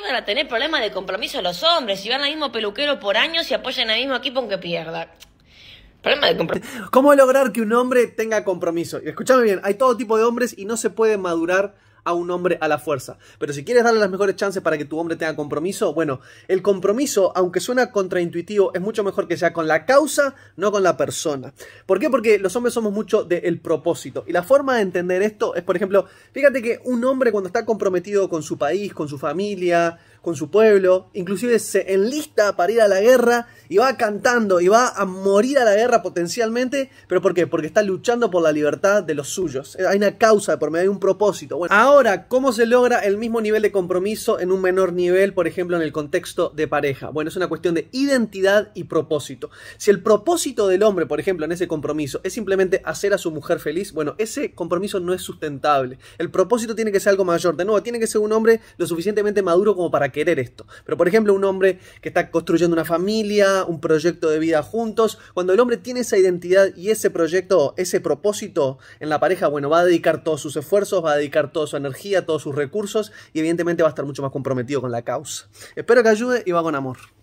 van a tener problemas de compromiso los hombres. si van al mismo peluquero por años y apoyan al mismo equipo aunque pierda. Problema de compromiso. ¿Cómo lograr que un hombre tenga compromiso? Escúchame bien, hay todo tipo de hombres y no se puede madurar a un hombre a la fuerza. Pero si quieres darle las mejores chances para que tu hombre tenga compromiso, bueno, el compromiso, aunque suena contraintuitivo, es mucho mejor que sea con la causa, no con la persona. ¿Por qué? Porque los hombres somos mucho del propósito. Y la forma de entender esto es, por ejemplo, fíjate que un hombre cuando está comprometido con su país, con su familia, con su pueblo, inclusive se enlista para ir a la guerra y va cantando y va a morir a la guerra potencialmente, pero ¿por qué? Porque está luchando por la libertad de los suyos. Eh, hay una causa por medio de un propósito. Bueno, ahora, ¿cómo se logra el mismo nivel de compromiso en un menor nivel, por ejemplo, en el contexto de pareja? Bueno, es una cuestión de identidad y propósito. Si el propósito del hombre, por ejemplo, en ese compromiso es simplemente hacer a su mujer feliz, bueno, ese compromiso no es sustentable. El propósito tiene que ser algo mayor. De nuevo, tiene que ser un hombre lo suficientemente maduro como para querer esto. Pero por ejemplo, un hombre que está construyendo una familia, un proyecto de vida juntos, cuando el hombre tiene esa identidad y ese proyecto, ese propósito en la pareja, bueno, va a dedicar todos sus esfuerzos, va a dedicar toda su energía, todos sus recursos y evidentemente va a estar mucho más comprometido con la causa. Espero que ayude y va con amor.